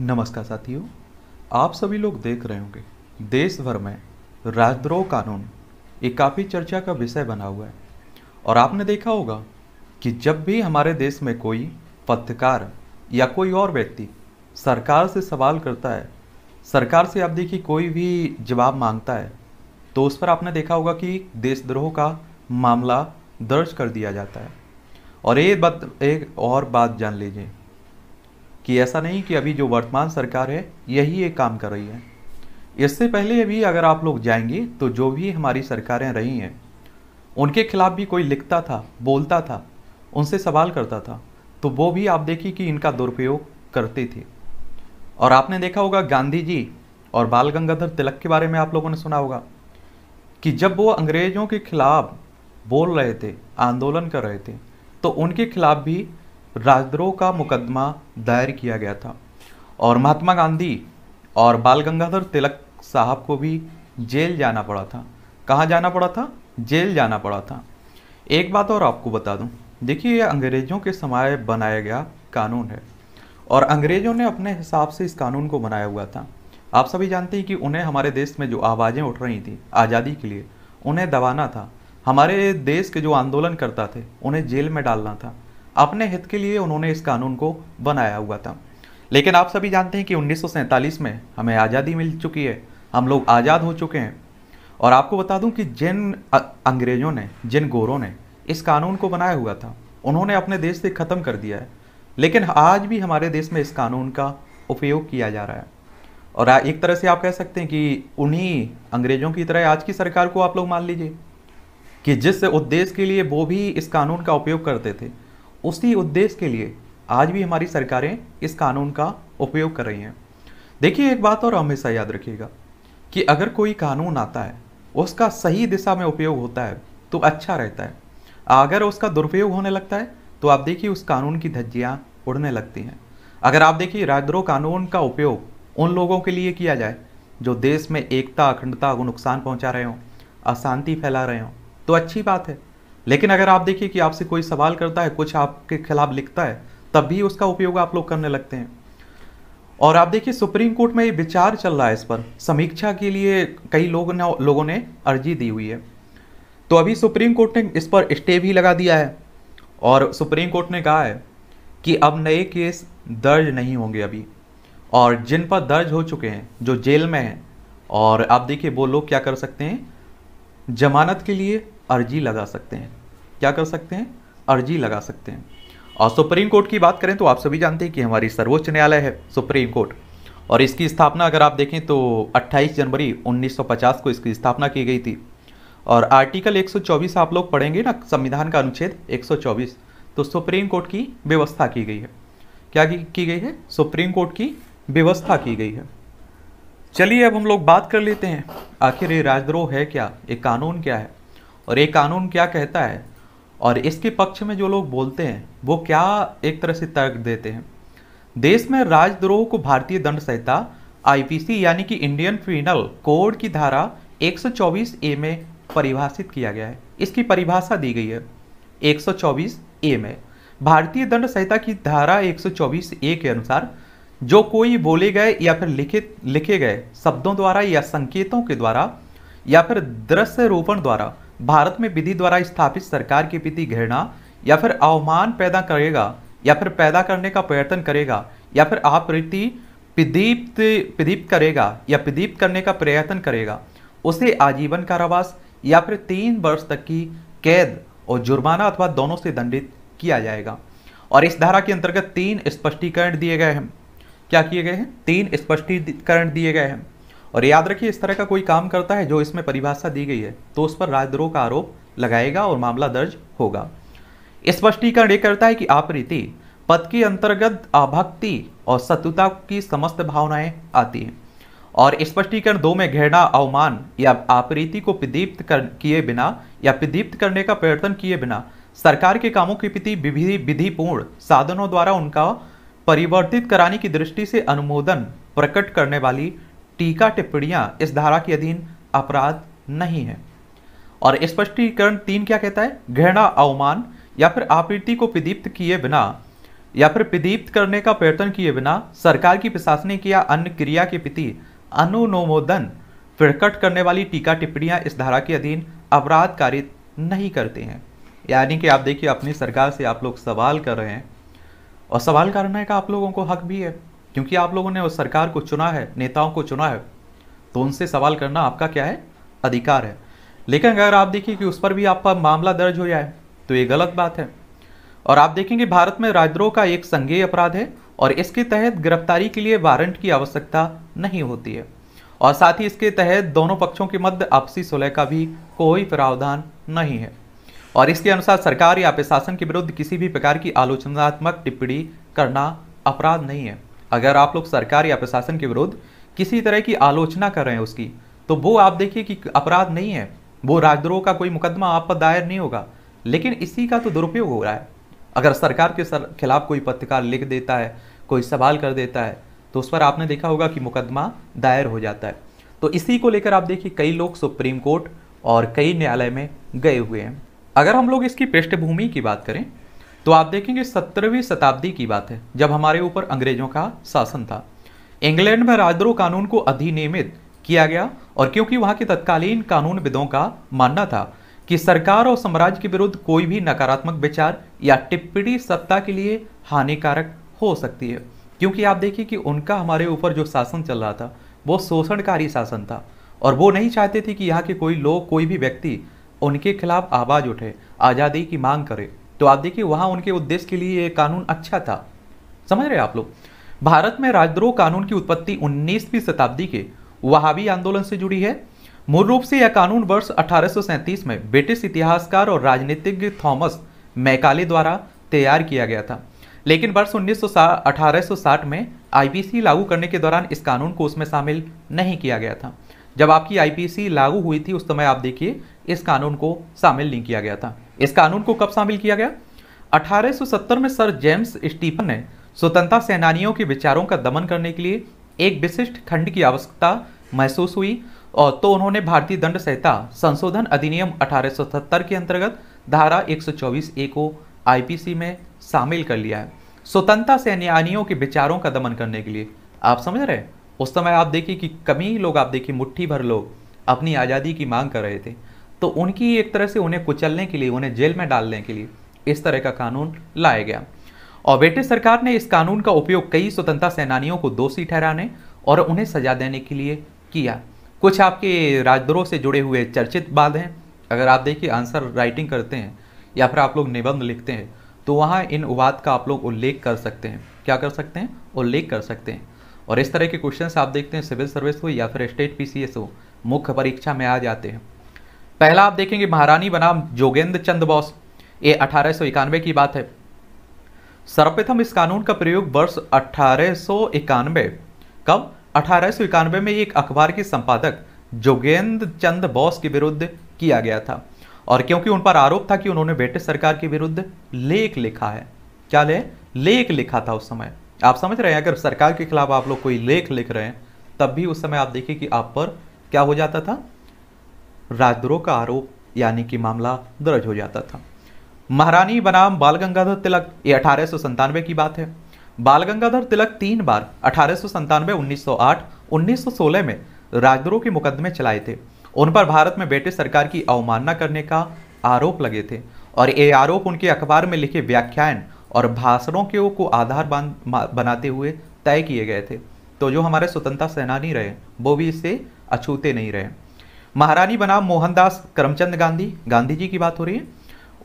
नमस्कार साथियों आप सभी लोग देख रहे होंगे देश भर में राजद्रोह कानून एक काफ़ी चर्चा का विषय बना हुआ है और आपने देखा होगा कि जब भी हमारे देश में कोई पत्रकार या कोई और व्यक्ति सरकार से सवाल करता है सरकार से आप देखिए कोई भी जवाब मांगता है तो उस पर आपने देखा होगा कि देशद्रोह का मामला दर्ज कर दिया जाता है और ये बात एक और बात जान लीजिए कि ऐसा नहीं कि अभी जो वर्तमान सरकार है यही एक काम कर रही है इससे पहले भी अगर आप लोग जाएंगे तो जो भी हमारी सरकारें रही हैं उनके खिलाफ भी कोई लिखता था बोलता था उनसे सवाल करता था तो वो भी आप देखिए कि इनका दुरुपयोग करते थे और आपने देखा होगा गांधी जी और बाल गंगाधर तिलक के बारे में आप लोगों ने सुना होगा कि जब वो अंग्रेजों के खिलाफ बोल रहे थे आंदोलन कर रहे थे तो उनके खिलाफ भी राजद्रोह का मुकदमा दायर किया गया था और महात्मा गांधी और बाल गंगाधर तिलक साहब को भी जेल जाना पड़ा था कहाँ जाना पड़ा था जेल जाना पड़ा था एक बात और आपको बता दूं देखिए ये अंग्रेज़ों के समय बनाया गया कानून है और अंग्रेज़ों ने अपने हिसाब से इस कानून को बनाया हुआ था आप सभी जानते हैं कि उन्हें हमारे देश में जो आवाज़ें उठ रही थी आज़ादी के लिए उन्हें दबाना था हमारे देश के जो आंदोलन करता थे उन्हें जेल में डालना था अपने हित के लिए उन्होंने इस कानून को बनाया हुआ था लेकिन आप सभी जानते हैं कि उन्नीस में हमें आज़ादी मिल चुकी है हम लोग आज़ाद हो चुके हैं और आपको बता दूं कि जिन अंग्रेज़ों ने जिन गोरों ने इस कानून को बनाया हुआ था उन्होंने अपने देश से ख़त्म कर दिया है लेकिन आज भी हमारे देश में इस कानून का उपयोग किया जा रहा है और एक तरह से आप कह सकते हैं कि उन्हीं अंग्रेज़ों की तरह आज की सरकार को आप लोग मान लीजिए कि जिस उद्देश्य के लिए वो भी इस कानून का उपयोग करते थे उसी उद्देश्य के लिए आज भी हमारी सरकारें इस कानून का उपयोग कर रही हैं देखिए एक बात और हमेशा याद रखिएगा कि अगर कोई कानून आता है उसका सही दिशा में उपयोग होता है तो अच्छा रहता है अगर उसका दुरुपयोग होने लगता है तो आप देखिए उस कानून की धज्जियाँ उड़ने लगती हैं अगर आप देखिए राजद्रोह कानून का उपयोग उन लोगों के लिए किया जाए जो देश में एकता अखंडता को नुकसान पहुंचा रहे हों अशांति फैला रहे हों तो अच्छी बात है लेकिन अगर आप देखिए कि आपसे कोई सवाल करता है कुछ आपके खिलाफ लिखता है तब भी उसका उपयोग आप लोग करने लगते हैं और आप देखिए सुप्रीम कोर्ट में ये विचार चल रहा है इस पर समीक्षा के लिए कई लोग ने लोगों ने अर्जी दी हुई है तो अभी सुप्रीम कोर्ट ने इस पर स्टे भी लगा दिया है और सुप्रीम कोर्ट ने कहा है कि अब नए केस दर्ज नहीं होंगे अभी और जिन पर दर्ज हो चुके हैं जो जेल में हैं और आप देखिए वो लोग क्या कर सकते हैं जमानत के लिए अर्जी लगा सकते हैं क्या कर सकते हैं अर्जी लगा सकते हैं और सुप्रीम कोर्ट की बात करें तो आप सभी जानते हैं कि हमारी सर्वोच्च न्यायालय है सुप्रीम कोर्ट और इसकी स्थापना अगर आप देखें तो 28 जनवरी 1950 को इसकी स्थापना की गई थी और आर्टिकल 124 आप लोग पढ़ेंगे ना संविधान का अनुच्छेद 124 तो सुप्रीम कोर्ट की व्यवस्था की गई है क्या की, की गई है सुप्रीम कोर्ट की व्यवस्था की गई है चलिए अब हम लोग बात कर लेते हैं आखिर ये राजद्रोह है क्या ये कानून क्या है और ये कानून क्या कहता है और इसके पक्ष में जो लोग बोलते हैं वो क्या एक तरह से तर्क देते हैं देश में राजद्रोह को भारतीय दंड संहिता आईपीसी यानी कि इंडियन पिनल कोड की धारा 124 ए में परिभाषित किया गया है इसकी परिभाषा दी गई है 124 ए में भारतीय दंड संहिता की धारा 124 ए के अनुसार जो कोई बोले गए या फिर लिखित लिखे गए शब्दों द्वारा या संकेतों के द्वारा या फिर दृश्य रोपण द्वारा भारत में विधि द्वारा स्थापित सरकार की विधि घृणा या फिर अवमान पैदा करेगा या फिर पैदा करने का प्रयत्न करेगा या फिर आवृत्ति प्रदीप्त प्रदीप्त करेगा या प्रदीप्त करने का प्रयत्न करेगा उसे आजीवन कारावास या फिर तीन वर्ष तक की कैद और जुर्माना अथवा दोनों से दंडित किया जाएगा और इस धारा के अंतर्गत तीन स्पष्टीकरण दिए गए हैं क्या किए गए हैं तीन स्पष्टीकरण दिए गए हैं और याद रखिए इस तरह का कोई काम करता है जो इसमें परिभाषा दी गई है तो उस पर राजद्रोह का आरोप लगाएगा और मामला दर्ज होगा स्पष्टीकरण ये करता है कि आपरीति पद के अंतर्गत अभक्ति और शत्रुता की समस्त भावनाएं आती हैं और स्पष्टीकरण दो में घृणा अवमान या आपरीति को प्रदीप्त कर किए बिना या प्रदीप्त करने का प्रयत्न किए बिना सरकार के कामों के प्रति विधिपूर्ण साधनों द्वारा उनका परिवर्तित कराने की दृष्टि से अनुमोदन प्रकट करने वाली टीका टिप्पणियां इस धारा के अधीन अपराध नहीं है और स्पष्टीकरण तीन क्या कहता है घृणा अवमान या फिर आपूर्ति को प्रदीप्त किए बिना या फिर प्रदीप्त करने का प्रयत्न किए बिना सरकार की प्रशासनिक या अन्य क्रिया के प्रति अनुनोमोदन प्रकट करने वाली टीका टिप्पणियां इस धारा के अधीन अपराध कार्य नहीं करते हैं यानी कि आप देखिए अपनी सरकार से आप लोग सवाल कर रहे हैं और सवाल करने का आप लोगों को हक भी है क्योंकि आप लोगों ने उस सरकार को चुना है नेताओं को चुना है तो उनसे सवाल करना आपका क्या है अधिकार है लेकिन अगर आप देखिए कि उस पर भी आपका मामला दर्ज हो जाए तो ये गलत बात है और आप देखेंगे भारत में राजद्रोह का एक संज्ञेय अपराध है और इसके तहत गिरफ्तारी के लिए वारंट की आवश्यकता नहीं होती है और साथ ही इसके तहत दोनों पक्षों के मध्य आपसी सुलह का भी कोई प्रावधान नहीं है और इसके अनुसार सरकार या प्रशासन के विरुद्ध किसी भी प्रकार की आलोचनात्मक टिप्पणी करना अपराध नहीं है अगर आप लोग सरकार या प्रशासन के विरुद्ध किसी तरह की आलोचना कर रहे हैं उसकी तो वो आप देखिए कि अपराध नहीं है वो राजद्रोह का कोई मुकदमा आप पर दायर नहीं होगा लेकिन इसी का तो दुरुपयोग हो रहा है अगर सरकार के सर खिलाफ कोई पत्रकार लिख देता है कोई सवाल कर देता है तो उस पर आपने देखा होगा कि मुकदमा दायर हो जाता है तो इसी को लेकर आप देखिए कई लोग सुप्रीम कोर्ट और कई न्यायालय में गए हुए हैं अगर हम लोग इसकी पृष्ठभूमि की बात करें तो आप देखेंगे सत्रहवीं शताब्दी की बात है जब हमारे ऊपर अंग्रेजों का शासन था इंग्लैंड में राजद्रोह कानून को अधिनियमित किया गया और क्योंकि वहां के तत्कालीन कानून विदों का मानना था कि सरकार और साम्राज्य के विरुद्ध कोई भी नकारात्मक विचार या टिप्पणी सत्ता के लिए हानिकारक हो सकती है क्योंकि आप देखिए कि उनका हमारे ऊपर जो शासन चल रहा था वो शोषणकारी शासन था और वो नहीं चाहते थे कि यहाँ के कोई लोग कोई भी व्यक्ति उनके खिलाफ आवाज़ उठे आज़ादी की मांग करे तो आप देखिए वहां उनके उद्देश्य के लिए ये कानून अच्छा था समझ रहे आप लोग भारत में राजद्रोह कानून की उत्पत्ति उन्नीसवीं शताब्दी के वहावी आंदोलन से जुड़ी है मूल रूप से यह कानून वर्ष 1837 में ब्रिटिश इतिहासकार और राजनीतिज्ञ थॉमस मैकाले द्वारा तैयार किया गया था लेकिन वर्ष उन्नीस सौ में आईबीसी लागू करने के दौरान इस कानून को उसमें शामिल नहीं किया गया था जब आपकी आईपीसी लागू हुई थी उस समय आप देखिए इस कानून को शामिल नहीं किया गया था इस कानून को कब शामिल किया गया 1870 में सर जेम्स स्टीफन ने स्वतंत्रता सेनानियों के विचारों का दमन करने के लिए एक विशिष्ट खंड की आवश्यकता महसूस हुई और तो उन्होंने भारतीय दंड संहिता संशोधन अधिनियम 1870 के अंतर्गत धारा 124 ए को आईपीसी में शामिल कर लिया है स्वतंत्रता सेनानियों के विचारों का दमन करने के लिए आप समझ रहे हैं उस समय आप देखिए कि कमी लोग आप देखिए मुट्ठी भर लोग अपनी आज़ादी की मांग कर रहे थे तो उनकी एक तरह से उन्हें कुचलने के लिए उन्हें जेल में डालने के लिए इस तरह का कानून लाया गया और ब्रिटिश सरकार ने इस कानून का उपयोग कई स्वतंत्रता सेनानियों को दोषी ठहराने और उन्हें सजा देने के लिए किया कुछ आपके राजद्रोह से जुड़े हुए चर्चित बात हैं अगर आप देखिए आंसर राइटिंग करते हैं या फिर आप लोग निबंध लिखते हैं तो वहाँ इन उवाद का आप लोग उल्लेख कर सकते हैं क्या कर सकते हैं उल्लेख कर सकते हैं और इस तरह के क्वेश्चन आप देखते हैं सिविल सर्विस हो या फिर स्टेट पी हो मुख्य परीक्षा में आ जाते हैं पहला आप देखेंगे महारानी बनाम जोगेंद्र चंद बोस ये अठारह की बात है सर्वप्रथम इस कानून का प्रयोग वर्ष अठारह कब अठारह में एक अखबार के संपादक जोगेंद्र चंद बोस के विरुद्ध किया गया था और क्योंकि उन पर आरोप था कि उन्होंने ब्रिटिश सरकार के विरुद्ध लेख लिखा है क्या ले लेख लिखा था उस समय आप समझ रहे हैं अगर सरकार के खिलाफ आप लोग कोई लेख लिख रहे हैं तब भी उस समय आप देखिए कि आप पर क्या हो जाता था राजद्रोह का आरोप यानी कि मामला दर्ज हो जाता था महारानी बनाम बाल गंगाधर तिलक ये अठारह की बात है बाल गंगाधर तिलक तीन बार अठारह सौ संतानवे उन्नीस में राजद्रोह के मुकदमे चलाए थे उन पर भारत में ब्रिटिश सरकार की अवमानना करने का आरोप लगे थे और ये आरोप उनके अखबार में लिखे व्याख्यान और भाषणों के को आधार बनाते हुए तय किए गए थे तो जो हमारे स्वतंत्रता सेनानी रहे वो भी इससे अछूते नहीं रहे महारानी बनाम मोहनदास करमचंद गांधी गांधी जी की बात हो रही है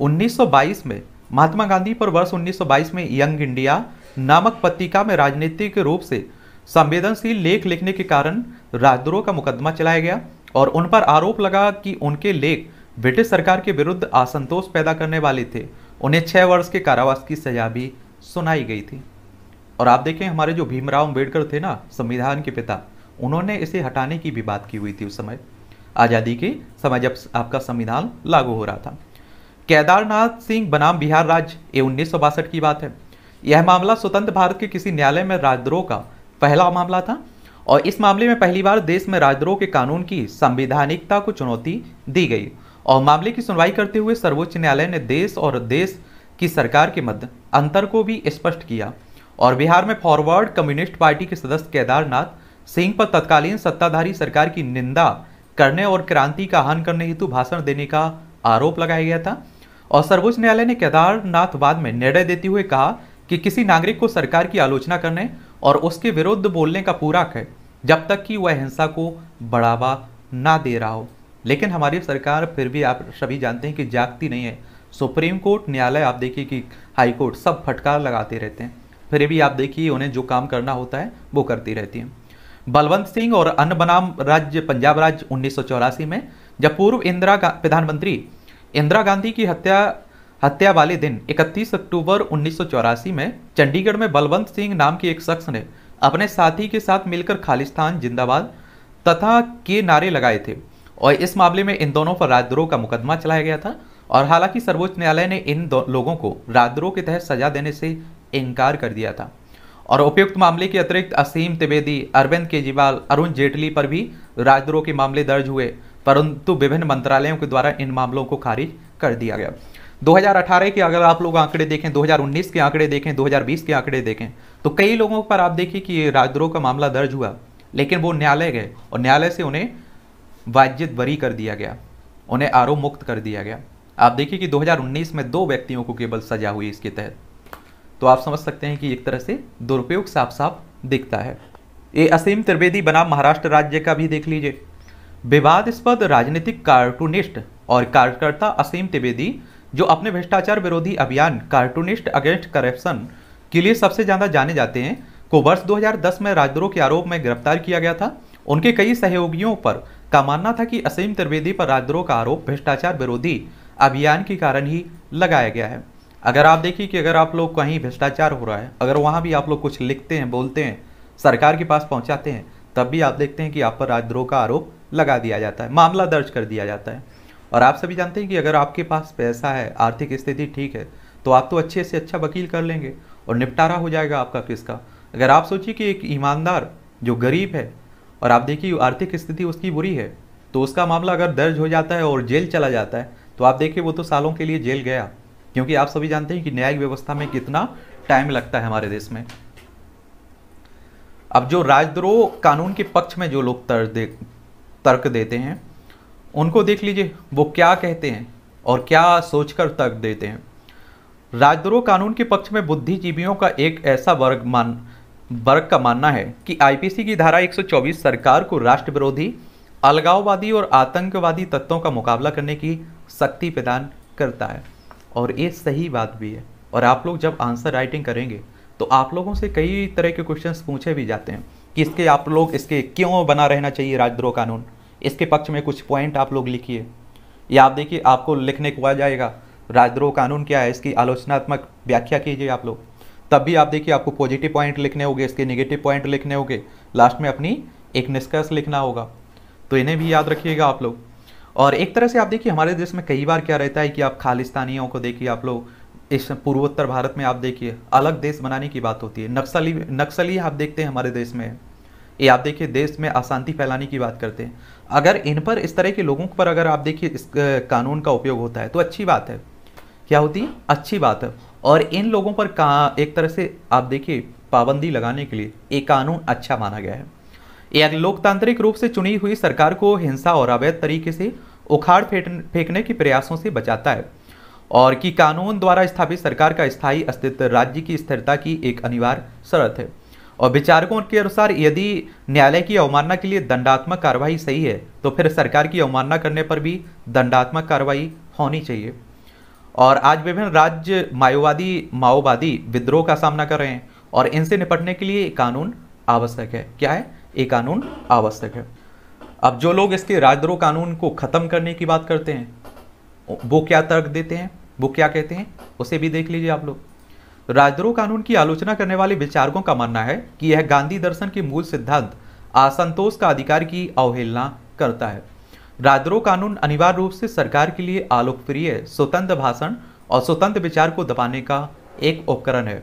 1922 में महात्मा गांधी पर वर्ष 1922 में यंग इंडिया नामक पत्रिका में राजनीतिक रूप से संवेदनशील लेख लिखने के कारण राजद्रोह का मुकदमा चलाया गया और उन पर आरोप लगा कि उनके लेख ब्रिटिश सरकार के विरुद्ध असंतोष पैदा करने वाले थे उन्हें छः वर्ष के कारावास की सजा भी सुनाई गई थी और आप देखें हमारे जो भीमराव अम्बेडकर थे ना संविधान के पिता उन्होंने इसे हटाने की भी बात की हुई थी उस समय आज़ादी के समय जब आपका संविधान लागू हो रहा था केदारनाथ सिंह बनाम बिहार राज्य ये उन्नीस की बात है यह मामला स्वतंत्र भारत के किसी न्यायालय में राजद्रोह का पहला मामला था और इस मामले में पहली बार देश में राजद्रोह के कानून की संवैधानिकता को चुनौती दी गई और मामले की सुनवाई करते हुए सर्वोच्च न्यायालय ने देश और देश की सरकार के मध्य अंतर को भी स्पष्ट किया और बिहार में फॉरवर्ड कम्युनिस्ट पार्टी के सदस्य केदारनाथ सिंह पर तत्कालीन सत्ताधारी सरकार की निंदा करने और क्रांति का आह्वान करने हेतु भाषण देने का आरोप लगाया गया था और सर्वोच्च न्यायालय ने केदारनाथ बाद में निर्णय देते हुए कहा कि किसी नागरिक को सरकार की आलोचना करने और उसके विरुद्ध बोलने का पूरा है जब तक कि वह हिंसा को बढ़ावा ना दे रहा हो लेकिन हमारी सरकार फिर भी आप सभी जानते हैं कि जागती नहीं है सुप्रीम कोर्ट न्यायालय आप देखिए कि हाई कोर्ट सब फटकार लगाते रहते हैं फिर भी आप देखिए उन्हें जो काम करना होता है वो करती रहती हैं बलवंत सिंह और अन्न बनाम राज्य पंजाब राज्य उन्नीस में जब पूर्व इंदिरा प्रधानमंत्री इंदिरा गांधी की हत्या हत्या वाले दिन 31 अक्टूबर उन्नीस में चंडीगढ़ में बलवंत सिंह नाम के एक शख्स ने अपने साथी के साथ मिलकर खालिस्तान जिंदाबाद तथा के नारे लगाए थे और इस मामले में इन दोनों पर राजद्रोह का मुकदमा चलाया गया था और हालांकि सर्वोच्च न्यायालय ने इन लोगों को राजद्रोह के तहत सजा देने से इनकार कर दिया था और उपयुक्त मामले के अतिरिक्त असीम त्रिवेदी अरविंद केजरीवाल अरुण जेटली पर भी राजद्रोह के मामले दर्ज हुए परंतु विभिन्न मंत्रालयों के द्वारा इन मामलों को खारिज कर दिया गया 2018 के अगर आप लोग आंकड़े देखें 2019 के आंकड़े देखें 2020 के आंकड़े देखें तो कई लोगों पर आप देखिए कि राजद्रोह का मामला दर्ज हुआ लेकिन वो न्यायालय गए और न्यायालय से उन्हें वाजिद बरी कर दिया गया उन्हें आरोप मुक्त कर दिया गया आप देखिए कि 2019 में दो व्यक्तियों को केवल सजा हुई इसके तहत तो आप समझ सकते हैं कि एक तरह से दुरुपयोग साफ साफ दिखता है ये असीम त्रिवेदी बना महाराष्ट्र राज्य का भी देख लीजिए विवादस्पद राजनीतिक कार्टूनिस्ट और कार्यकर्ता असीम त्रिवेदी जो अपने भ्रष्टाचार विरोधी अभियान कार्टूनिस्ट अगेंस्ट करप्शन के लिए सबसे ज़्यादा जाने जाते हैं को वर्ष 2010 में राजद्रोह के आरोप में गिरफ्तार किया गया था उनके कई सहयोगियों पर का मानना था कि असीम त्रिवेदी पर राजद्रोह का आरोप भ्रष्टाचार विरोधी अभियान के कारण ही लगाया गया है अगर आप देखिए कि अगर आप लोग कहीं भ्रष्टाचार हो रहा है अगर वहाँ भी आप लोग कुछ लिखते हैं बोलते हैं सरकार के पास पहुँचाते हैं तब भी आप देखते हैं कि आप पर राजद्रोह का आरोप लगा दिया जाता है मामला दर्ज कर दिया जाता है और आप सभी जानते हैं कि अगर आपके पास पैसा है आर्थिक स्थिति ठीक है तो आप तो अच्छे से अच्छा वकील कर लेंगे और निपटारा हो जाएगा आपका किसका अगर आप सोचिए कि एक ईमानदार जो गरीब है और आप देखिए आर्थिक स्थिति उसकी बुरी है तो उसका मामला अगर दर्ज हो जाता है और जेल चला जाता है तो आप देखिए वो तो सालों के लिए जेल गया क्योंकि आप सभी जानते हैं कि न्यायिक व्यवस्था में कितना टाइम लगता है हमारे देश में अब जो राजद्रोह कानून के पक्ष में जो लोग तर्क दे तर्क देते हैं उनको देख लीजिए वो क्या कहते हैं और क्या सोचकर तर्क देते हैं राजद्रोह कानून के पक्ष में बुद्धिजीवियों का एक ऐसा वर्ग मान वर्ग का मानना है कि आईपीसी की धारा 124 सरकार को राष्ट्र विरोधी अलगाववादी और आतंकवादी तत्वों का मुकाबला करने की शक्ति प्रदान करता है और ये सही बात भी है और आप लोग जब आंसर राइटिंग करेंगे तो आप लोगों से कई तरह के क्वेश्चंस पूछे भी जाते हैं कि इसके आप लोग इसके क्यों बना रहना चाहिए राजद्रोह कानून इसके पक्ष में कुछ पॉइंट आप लोग लिखिए या आप देखिए आपको लिखने को आ जाएगा राजद्रोह कानून क्या है इसकी आलोचनात्मक व्याख्या कीजिए आप लोग तब भी आप देखिए आपको पॉजिटिव पॉइंट लिखने होंगे इसके निगेटिव पॉइंट लिखने होंगे लास्ट में अपनी एक निष्कर्ष लिखना होगा तो इन्हें भी याद रखिएगा आप लोग और एक तरह से आप देखिए हमारे देश में कई बार क्या रहता है कि आप खालिस्तानियों को देखिए आप लोग इस पूर्वोत्तर भारत में आप देखिए अलग देश बनाने की बात होती है नक्सली नक्सली आप देखते हैं हमारे देश में ये आप देखिए देश में अशांति फैलाने की बात करते हैं अगर इन पर इस तरह के लोगों पर अगर आप देखिए इस कानून का उपयोग होता है तो अच्छी बात है क्या होती है अच्छी बात है और इन लोगों पर का एक तरह से आप देखिए पाबंदी लगाने के लिए ये कानून अच्छा माना गया है यह लोकतांत्रिक रूप से चुनी हुई सरकार को हिंसा और अवैध तरीके से उखाड़ फेंकने के प्रयासों से बचाता है और कि कानून द्वारा स्थापित सरकार का स्थायी अस्तित्व राज्य की स्थिरता की एक अनिवार्य शर्त है और विचारकों के अनुसार यदि न्यायालय की अवमानना के लिए दंडात्मक कार्रवाई सही है तो फिर सरकार की अवमानना करने पर भी दंडात्मक कार्रवाई होनी चाहिए और आज विभिन्न राज्य माओवादी माओवादी विद्रोह का सामना कर रहे हैं और इनसे निपटने के लिए कानून आवश्यक है क्या है ये कानून आवश्यक है अब जो लोग इसके राजद्रोह कानून को ख़त्म करने की बात करते हैं वो क्या तर्क देते हैं वो क्या कहते हैं उसे भी देख लीजिए आप लोग राजद्रोह कानून की आलोचना करने वाले विचारकों का मानना है कि यह गांधी दर्शन के मूल सिद्धांत असंतोष का अधिकार की अवहेलना करता है राजद्रोह कानून अनिवार्य रूप से सरकार के लिए आलोकप्रिय स्वतंत्र भाषण और स्वतंत्र विचार को दबाने का एक उपकरण है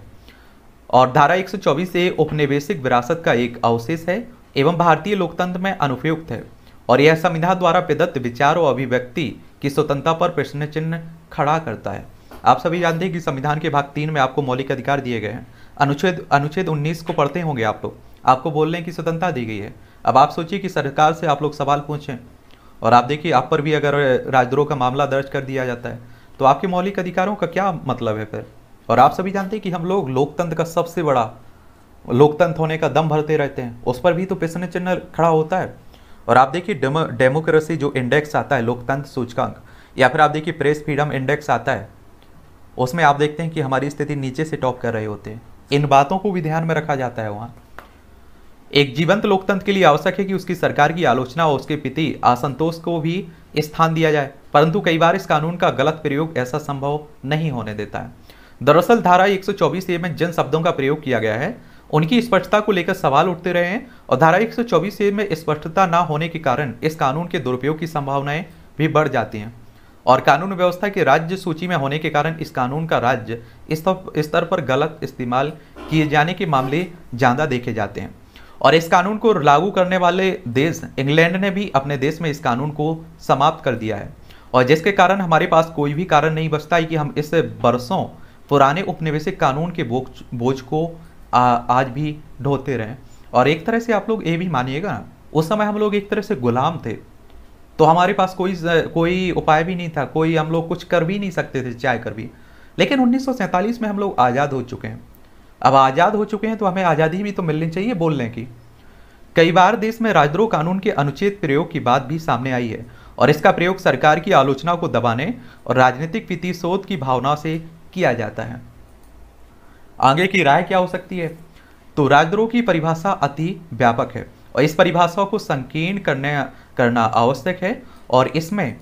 और धारा 124 ए उपनिवेशिक विरासत का एक अवशेष है एवं भारतीय लोकतंत्र में अनुपयुक्त है और यह संविधान द्वारा प्रदत्त विचार और अभिव्यक्ति की स्वतंत्रता पर प्रश्न चिन्ह खड़ा करता है आप सभी जानते हैं कि संविधान के भाग तीन में आपको मौलिक अधिकार दिए गए हैं अनुच्छेद अनुच्छेद 19 को पढ़ते होंगे आप लोग आपको बोलने की स्वतंत्रता दी गई है अब आप सोचिए कि सरकार से आप लोग सवाल पूछें और आप देखिए आप पर भी अगर राजद्रोह का मामला दर्ज कर दिया जाता है तो आपके मौलिक अधिकारों का क्या मतलब है फिर और आप सभी जानते हैं कि हम लोग लोकतंत्र का सबसे बड़ा लोकतंत्र होने का दम भरते रहते हैं उस पर भी तो प्रश्न चिन्ह खड़ा होता है और आप देखिए डेमोक्रेसी जो इंडेक्स आता है लोकतंत्र सूचकांक या फिर आप देखिए प्रेस फ्रीडम इंडेक्स आता है उसमें आप देखते हैं कि हमारी स्थिति नीचे से टॉप कर रहे होते हैं इन बातों को भी ध्यान में रखा जाता है वहाँ एक जीवंत लोकतंत्र के लिए आवश्यक है कि उसकी सरकार की आलोचना और उसके पिति असंतोष को भी स्थान दिया जाए परंतु कई बार इस कानून का गलत प्रयोग ऐसा संभव नहीं होने देता है दरअसल धारा 124 ए में जिन शब्दों का प्रयोग किया गया है उनकी स्पष्टता को लेकर सवाल उठते रहे हैं और धारा 124 ए में स्पष्टता ना होने के कारण इस कानून के दुरुपयोग की संभावनाएं भी बढ़ जाती हैं और कानून व्यवस्था के राज्य सूची में होने के कारण इस कानून का राज्य स्तर पर गलत इस्तेमाल किए जाने के मामले ज़्यादा देखे जाते हैं और इस कानून को लागू करने वाले देश इंग्लैंड ने भी अपने देश में इस कानून को समाप्त कर दिया है और जिसके कारण हमारे पास कोई भी कारण नहीं बचता है कि हम इस बरसों पुराने उपनिवेशिक कानून के बोझ बोझ को आ, आज भी ढोते रहें और एक तरह से आप लोग ये भी मानिएगा ना उस समय हम लोग एक तरह से गुलाम थे तो हमारे पास कोई कोई उपाय भी नहीं था कोई हम लोग कुछ कर भी नहीं सकते थे चाय कर भी लेकिन उन्नीस में हम लोग आज़ाद हो चुके हैं अब आज़ाद हो चुके हैं तो हमें आज़ादी भी तो मिलनी चाहिए बोलने की कई बार देश में राजद्रोह कानून के अनुचित प्रयोग की बात भी सामने आई है और इसका प्रयोग सरकार की आलोचना को दबाने और राजनीतिक प्रतिशोध की भावना से किया जाता है आगे की राय क्या हो सकती है तो राजद्रोह की परिभाषा अति व्यापक है और इस परिभाषा को संकीर्ण करने करना आवश्यक है और इसमें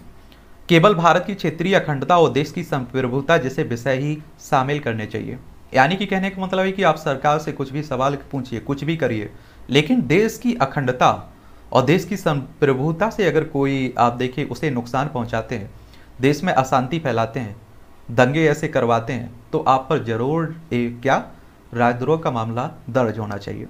केवल भारत की क्षेत्रीय अखंडता और देश की संप्रभुता जैसे विषय ही शामिल करने चाहिए यानी कि कहने का मतलब है कि आप सरकार से कुछ भी सवाल पूछिए कुछ भी करिए लेकिन देश की अखंडता और देश की संप्रभुता से अगर कोई आप देखिए उसे नुकसान पहुंचाते हैं देश में अशांति फैलाते हैं दंगे ऐसे करवाते हैं तो आप पर जरूर एक क्या राजद्रोह का मामला दर्ज होना चाहिए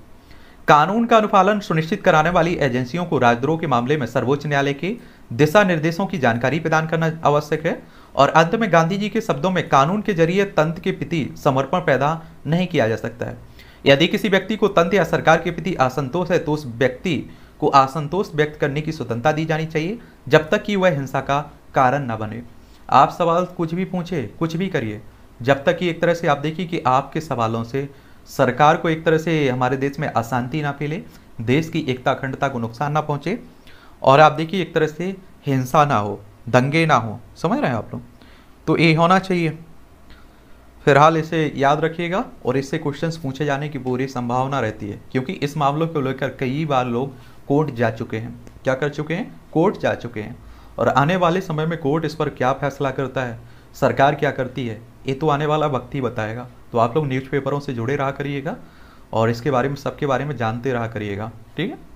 कानून का अनुपालन सुनिश्चित कराने वाली एजेंसियों को राजद्रोह के मामले में सर्वोच्च न्यायालय के दिशा निर्देशों की जानकारी प्रदान करना आवश्यक है और अंत में गांधी जी के शब्दों में कानून के जरिए तंत्र के प्रति समर्पण पैदा नहीं किया जा सकता है यदि किसी व्यक्ति को तंत्र या सरकार के प्रति असंतोष है तो उस व्यक्ति को असंतोष व्यक्त करने की स्वतंत्रता दी जानी चाहिए जब तक कि वह हिंसा का कारण न बने आप सवाल कुछ भी पूछे कुछ भी करिए जब तक कि एक तरह से आप देखिए कि आपके सवालों से सरकार को एक तरह से हमारे देश में अशांति ना फैले देश की एकता अखंडता को नुकसान ना पहुँचे और आप देखिए एक तरह से हिंसा ना हो दंगे ना हो समझ रहे हैं आप लोग तो ए होना चाहिए फिलहाल इसे याद रखिएगा और इससे क्वेश्चंस पूछे जाने की पूरी संभावना रहती है क्योंकि इस मामलों को लेकर कई बार लोग कोर्ट जा चुके हैं क्या कर चुके हैं कोर्ट जा चुके हैं और आने वाले समय में कोर्ट इस पर क्या फैसला करता है सरकार क्या करती है ये तो आने वाला वक्त ही बताएगा तो आप लोग न्यूज़पेपरों से जुड़े रहा करिएगा और इसके बारे में सबके बारे में जानते रहा करिएगा ठीक है